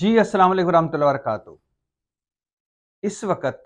जी अस्सलाम वालेकुम इस वक्त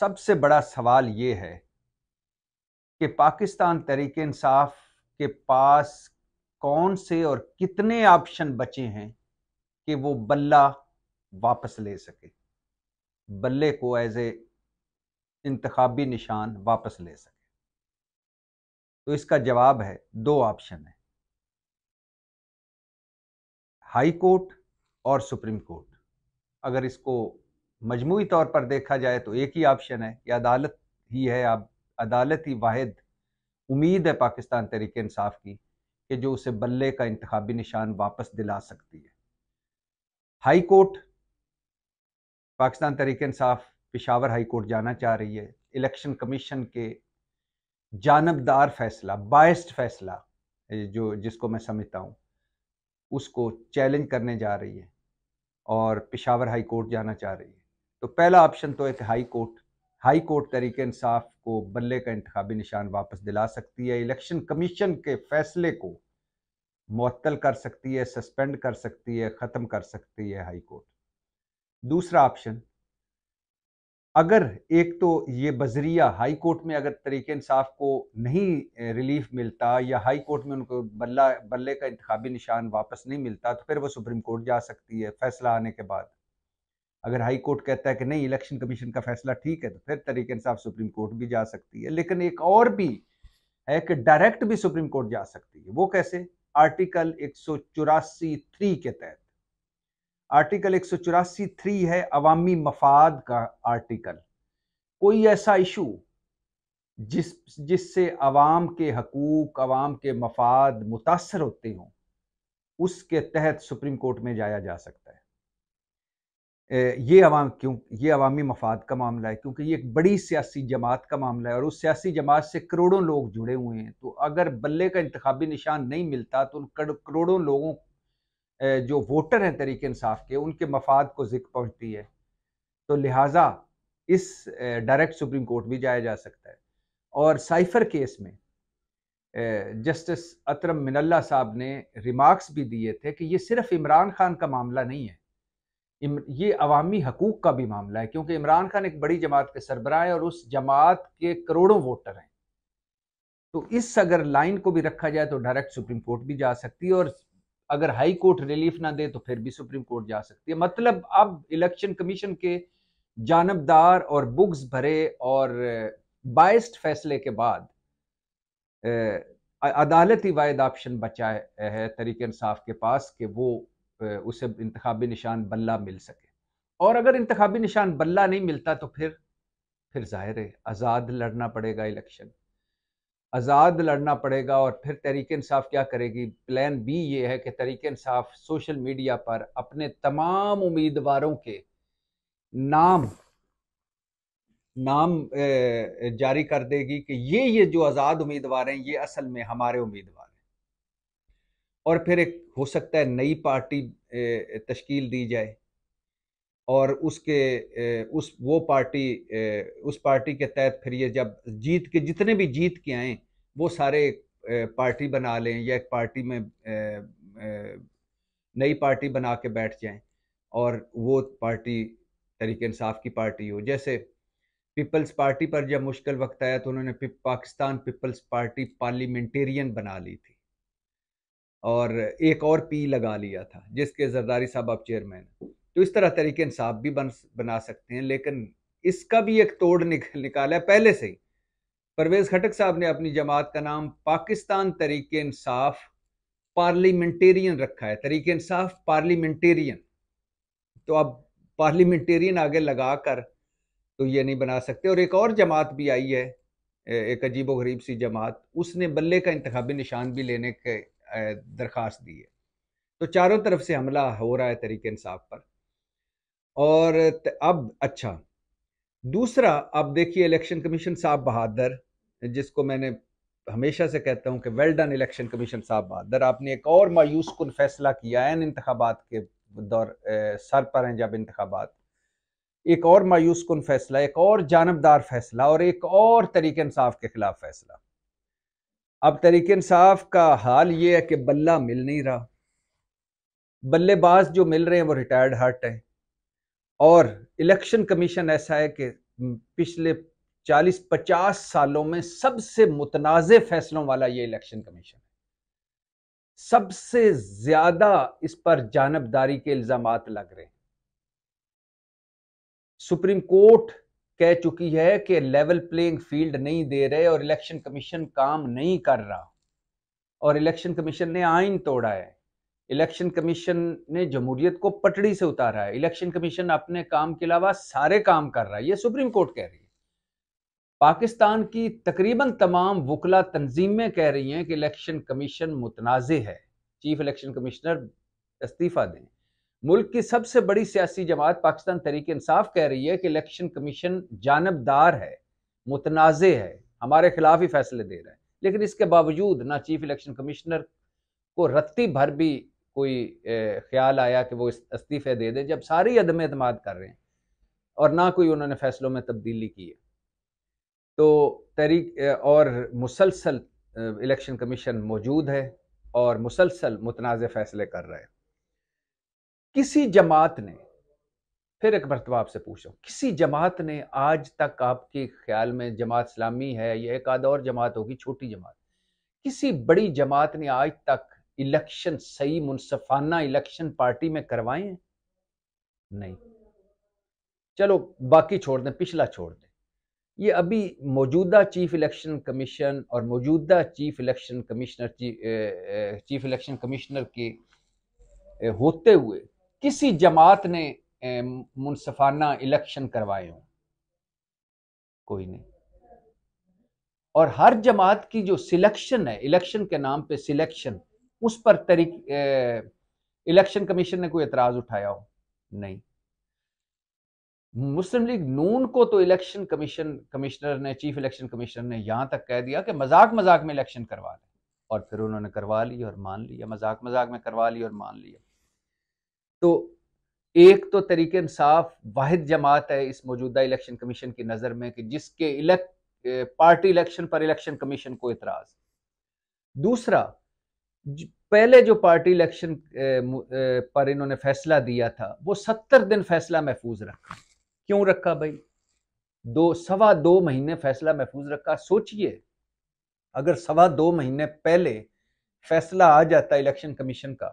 सबसे बड़ा सवाल ये है कि पाकिस्तान तरीक इंसाफ के पास कौन से और कितने ऑप्शन बचे हैं कि वो बल्ला वापस ले सके बल्ले को एज ए इंतबी निशान वापस ले सके तो इसका जवाब है दो ऑप्शन है हाई कोर्ट और सुप्रीम कोर्ट अगर इसको मजमू तौर पर देखा जाए तो एक ही ऑप्शन है या अदालत ही है आप अदालत ही वाद उम्मीद है पाकिस्तान तरीके इंसाफ की कि जो उसे बल्ले का इंतबी निशान वापस दिला सकती है हाई कोर्ट पाकिस्तान तरीके इंसाफ पिशावर हाई कोर्ट जाना चाह रही है इलेक्शन कमीशन के जानबदार फैसला बायस्ड फैसला जो जिसको मैं समझता हूँ उसको चैलेंज करने जा रही है और पिशावर हाई कोर्ट जाना चाह रही है तो पहला ऑप्शन तो एक हाई कोर्ट हाई कोर्ट तरीके इंसाफ को बल्ले का इंतबी निशान वापस दिला सकती है इलेक्शन कमीशन के फैसले को मअतल कर सकती है सस्पेंड कर सकती है ख़त्म कर सकती है हाई कोर्ट दूसरा ऑप्शन अगर एक तो ये बजरिया हाई कोर्ट में अगर तरीके इंसाफ को नहीं रिलीफ मिलता या हाई कोर्ट में उनको बल्ला बल्ले का इंतबी निशान वापस नहीं मिलता तो फिर वो सुप्रीम कोर्ट जा सकती है फैसला आने के बाद अगर हाई कोर्ट कहता है कि नहीं इलेक्शन कमीशन का फैसला ठीक है तो फिर तरीके इंसाफ सुप्रीम कोर्ट भी जा सकती है लेकिन एक और भी है कि डायरेक्ट भी सुप्रीम कोर्ट जा सकती है वो कैसे आर्टिकल एक सौ चौरासी थ्री के तहत आर्टिकल एक सौ चौरासी थ्री है अवामी मफाद का आर्टिकल कोई ऐसा इशू जिस जिससे अवाम के हकूक अवाम के मफाद मुतासर होते हों उसके तहत सुप्रीम कोर्ट में जाया जा सकता है ये अवाम क्यों ये अवामी मफाद का मामला है क्योंकि ये एक बड़ी सियासी जमात का मामला है और उस सियासी जमात से करोड़ों लोग जुड़े हुए हैं तो अगर बल्ले का इंतबी निशान नहीं मिलता तो उन करोड़ों लोगों जो वोटर हैं तरीक इंसाफ के उनके मफाद को जिक पहुंचती है तो लिहाजा इस डायरेक्ट सुप्रीम कोर्ट भी जाया जा सकता है और साइफर केस में जस्टिस अतरम मिनल्ला साहब ने रिमार्क्स भी दिए थे कि ये सिर्फ इमरान खान का मामला नहीं है ये अवामी हकूक़ का भी मामला है क्योंकि इमरान खान एक बड़ी जमात के सरबराह है और उस जमात के करोड़ों वोटर हैं तो इस अगर लाइन को भी रखा जाए तो डायरेक्ट सुप्रीम कोर्ट भी जा सकती है और अगर हाई कोर्ट रिलीफ ना दे तो फिर भी सुप्रीम कोर्ट जा सकती है मतलब अब इलेक्शन कमीशन के जानबदार और बुग्स भरे और बाइस्ड फैसले के बाद अदालती वायद ऑप्शन बचा है तरीके इंसाफ के पास कि वो उसे इंतबी निशान बल्ला मिल सके और अगर इंतबी निशान बल्ला नहीं मिलता तो फिर फिर जाहिर है आज़ाद लड़ना पड़ेगा इलेक्शन आज़ाद लड़ना पड़ेगा और फिर तहरीक इंसाफ क्या करेगी प्लान बी ये है कि तहरीक इंसाफ सोशल मीडिया पर अपने तमाम उम्मीदवारों के नाम नाम जारी कर देगी कि ये ये जो आज़ाद उम्मीदवार हैं ये असल में हमारे उम्मीदवार हैं और फिर एक हो सकता है नई पार्टी तश्कील दी जाए और उसके उस वो पार्टी उस पार्टी के तहत फिर ये जब जीत के जितने भी जीत के आए वो सारे पार्टी बना लें या एक पार्टी में नई पार्टी बना के बैठ जाएं और वो पार्टी तरीके इंसाफ की पार्टी हो जैसे पीपल्स पार्टी पर जब मुश्किल वक्त आया तो उन्होंने पाकिस्तान पीपल्स पार्टी पार्लियामेंटेरियन बना ली थी और एक और पी लगा लिया था जिसके जरदारी साहब अब चेयरमैन तो इस तरह तरीके इंसाफ भी बन बना सकते हैं लेकिन इसका भी एक तोड़ निक, निकाला है पहले से ही परवेज़ खटक साहब ने अपनी जमात का नाम पाकिस्तान तरीके इंसाफ पार्लियामेंटेरियन रखा है तरीके इंसाफ पार्लियामेंटेरियन तो अब पार्लियामेंटेरियन आगे लगा कर तो ये नहीं बना सकते और एक और जमात भी आई है एक अजीब व गरीब सी जमात उसने बल्ले का इंतबी निशान भी लेने के दरख्वास्त दी है तो चारों तरफ से हमला हो रहा है तरीके इंसाफ पर और अब अच्छा दूसरा अब देखिए इलेक्शन कमीशन साहब बहादुर जिसको मैंने हमेशा से कहता हूं कि वेल डन इलेक्शन कमीशन साहब बहादुर आपने एक और मायूस कन फैसला किया है इंतबात के दौर सर पर हैं जब इंतबात एक और मायूस कन फैसला एक और जानबदार फैसला और एक और तरीक इंसाफ के खिलाफ फैसला अब तरीक इंसाफ का हाल ये है कि बल्ला मिल नहीं रहा बल्लेबाज जो मिल रहे हैं वो रिटायर्ड हर्ट हैं और इलेक्शन कमीशन ऐसा है कि हम्म, पिछले 40-50 सालों में सबसे मुतनाज़ फैसलों वाला ये इलेक्शन कमीशन है सबसे ज्यादा इस पर जानबदारी के इल्जाम लग रहे हैं सुप्रीम कोर्ट कह चुकी है कि लेवल प्लेइंग फील्ड नहीं दे रहे और इलेक्शन कमीशन काम नहीं कर रहा और इलेक्शन कमीशन ने आइन तोड़ा है इलेक्शन कमीशन ने जमहूरियत को पटड़ी से उतारा है इलेक्शन कमीशन अपने काम के अलावा सारे काम कर रहा है ये सुप्रीम कोर्ट कह रही है पाकिस्तान की तकरीबन तमाम वकला तंजीमें कह रही हैं कि इलेक्शन कमीशन मुतनाज़ है चीफ इलेक्शन कमिश्नर इस्तीफ़ा दें मुल्क की सबसे बड़ी सियासी जमात पाकिस्तान तहरीक इंसाफ कह रही है कि इलेक्शन कमीशन जानबदार है मुतनाज़ है हमारे खिलाफ ही फैसले दे रहा है लेकिन इसके बावजूद ना चीफ इलेक्शन कमिश्नर को रत्ती भर भी कोई ख्याल आया कि वो इस्तीफ़े दे दे जब सारी अदम अतमाद कर रहे हैं और ना कोई उन्होंने फ़ैसलों में तब्दीली की है तो तहरीक और मुसलसल इलेक्शन कमीशन मौजूद है और मुसलसल मुतनाज़ फ़ैसले कर रहे हैं किसी जमात ने फिर एक मरतबा आपसे पूछ रहा हूँ किसी जमात ने आज तक आपके ख्याल में जमात इस्लामी है या एक आध और जमात होगी छोटी जमात किसी बड़ी जमात ने आज तक इलेक्शन सही मुनसफाना इलेक्शन पार्टी में करवाए नहीं चलो बाकी छोड़ दें पिछला छोड़ दें ये अभी मौजूदा चीफ इलेक्शन कमीशन और मौजूदा chief election commissioner chief election commissioner के होते हुए किसी जमात ने मुनसफाना इलेक्शन करवाए हों कोई नहीं और हर जमात की जो सिलेक्शन है इलेक्शन के नाम पे सिलेक्शन उस पर तरीके इलेक्शन कमीशन ने कोई एतराज उठाया हो नहीं मुस्लिम लीग नून को तो इलेक्शन कमीशन कमिश्नर ने चीफ इलेक्शन कमिश्नर ने यहां तक कह दिया कि मजाक मजाक में इलेक्शन करवा लें और फिर उन्होंने करवा ली और मान लिया मजाक मजाक में करवा ली और मान लिया तो एक तो तरीके इंसाफ वाहिद जमात है इस मौजूदा इलेक्शन कमीशन की नज़र में कि जिसके इलेक्ट पार्टी इलेक्शन पर इलेक्शन कमीशन को इतराज दूसरा पहले जो पार्टी इलेक्शन पर इन्होंने फैसला दिया था वो सत्तर दिन फैसला महफूज रखा क्यों रखा भाई दो सवा दो महीने फैसला महफूज रखा सोचिए अगर सवा दो महीने पहले फैसला आ जाता इलेक्शन कमीशन का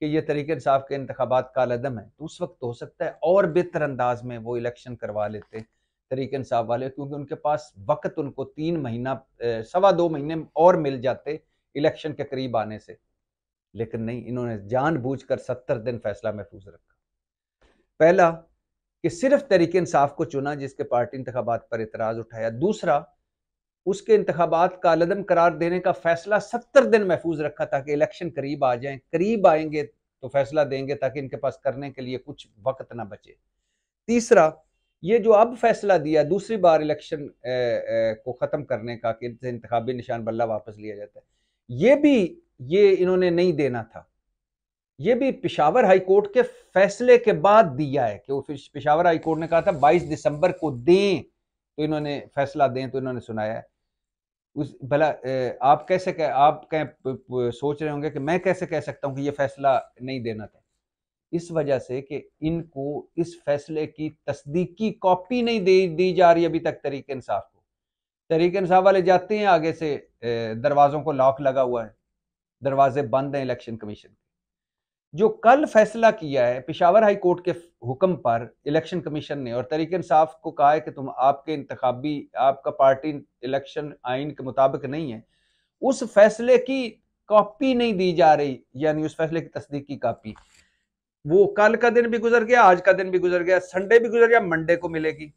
कि ये तरीके इंसाफ के इंतबात कालदम है तो उस वक्त हो सकता है और बेहतर अंदाज में वो इलेक्शन करवा लेते तरीके इंसाफ वाले क्योंकि उनके पास वक्त उनको तीन महीना सवा दो महीने और मिल जाते इलेक्शन के करीब आने से लेकिन नहीं इन्होंने कर सत्तर दिन फैसला महफूज रखा पहला कि सिर्फ तरीके इंसाफ को चुना जिसके पार्टी इंतबात पर इतराज उठाया दूसरा उसके इंतबात का अलदम करार देने का फैसला सत्तर दिन महफूज रखा ताकि इलेक्शन करीब आ जाए करीब आएंगे तो फैसला देंगे ताकि इनके पास करने के लिए कुछ वक्त ना बचे तीसरा ये जो अब फैसला दिया दूसरी बार इलेक्शन को ख़त्म करने का कि इनसे इंतबी निशान बल्ला वापस लिया जाता है ये भी ये इन्होंने नहीं देना था ये भी पिशावर हाई कोर्ट के फैसले के बाद दिया है कि वो पिशावर हाई कोर्ट ने कहा था 22 दिसंबर को दें तो इन्होंने फैसला दें तो इन्होंने सुनाया है उस भला आप कैसे कह आप कह सोच रहे होंगे कि मैं कैसे कह सकता हूं कि ये फैसला नहीं देना था इस वजह से कि इनको इस फैसले की तस्दीकी कॉपी नहीं दे दी जा रही अभी तक तरीके इंसाफ को तहरीक इंसाफ वाले जाते हैं आगे से दरवाज़ों को लॉक लगा हुआ है दरवाजे बंद हैं इलेक्शन कमीशन के जो कल फैसला किया है पिशावर हाई कोर्ट के हुक्म पर इलेक्शन कमीशन ने और तहरीक इंसाफ को कहा है कि तुम आपके इंतबी आपका पार्टी इलेक्शन आइन के मुताबिक नहीं है उस फैसले की कॉपी नहीं दी जा रही यानी उस फैसले की तस्दीक की कॉपी वो कल का दिन भी गुजर गया आज का दिन भी गुजर गया संडे भी गुजर गया मंडे को मिलेगी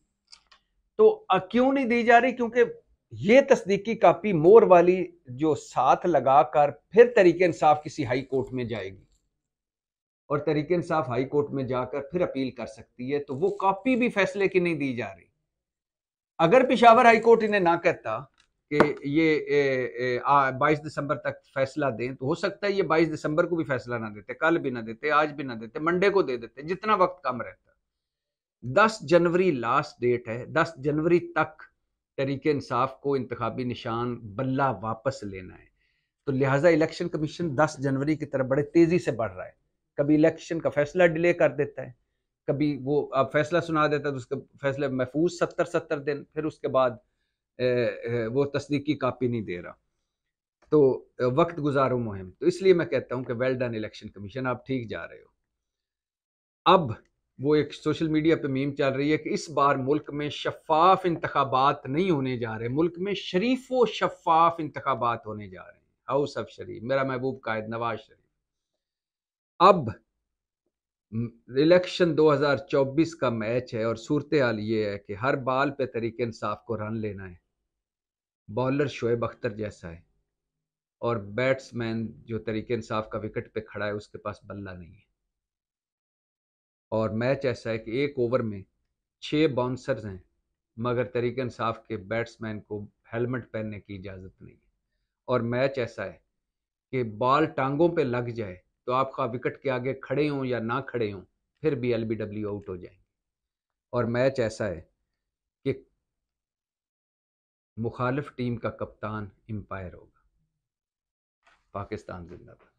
तो क्यों नहीं दी जा रही क्योंकि ये तस्दीकी कापी मोर वाली जो साथ लगाकर फिर तरीके इंसाफ किसी हाई कोर्ट में जाएगी और तरीके इंसाफ हाई कोर्ट में जाकर फिर अपील कर सकती है तो वो कॉपी भी फैसले की नहीं दी जा रही अगर पिशावर हाई कोर्ट इन्हें ना कहता कि ये बाईस दिसंबर तक फैसला दें तो हो सकता है ये बाईस दिसंबर को भी फैसला ना देते कल भी ना देते आज भी ना देते मंडे को दे देते जितना वक्त कम रहता दस जनवरी लास्ट डेट है दस जनवरी तक तरीके इंसाफ को इंतबी निशान बल्ला वापस लेना है तो लिहाजा इलेक्शन कमीशन 10 जनवरी की तरफ बड़े तेज़ी से बढ़ रहा है कभी इलेक्शन का फैसला डिले कर देता है कभी वो अब फैसला सुना देता है तो उसके फैसले महफूज सत्तर सत्तर दिन फिर उसके बाद वो तस्दीकी कापी नहीं दे रहा तो वक्त गुजारो मुहिम तो इसलिए मैं कहता हूँ कि वेल डन इलेक्शन कमीशन आप ठीक जा रहे हो अब वो एक सोशल मीडिया पे मीम चल रही है कि इस बार मुल्क में शफाफ इंतबात नहीं होने जा रहे मुल्क में शरीफ व शफाफ इंतबात होने जा रहे हैं हाउस ऑफ शरीफ मेरा महबूब कायद नवाज शरीफ अब इलेक्शन 2024 का मैच है और सूरत हाल ये है कि हर बाल पे तरीके इंसाफ को रन लेना है बॉलर शोएब अख्तर जैसा है और बैट्समैन जो तरीके इंसाफ का विकेट पे खड़ा है उसके पास बल्ला नहीं है और मैच ऐसा है कि एक ओवर में छः बाउंसर्स हैं मगर तरीक इंसाफ के बैट्समैन को हेलमेट पहनने की इजाज़त नहीं है और मैच ऐसा है कि बॉल टांगों पे लग जाए तो आपका विकेट के आगे खड़े हों या ना खड़े हों फिर भी एल आउट हो जाएंगे और मैच ऐसा है कि मुखालफ टीम का कप्तान एम्पायर होगा पाकिस्तान जिंदाबाद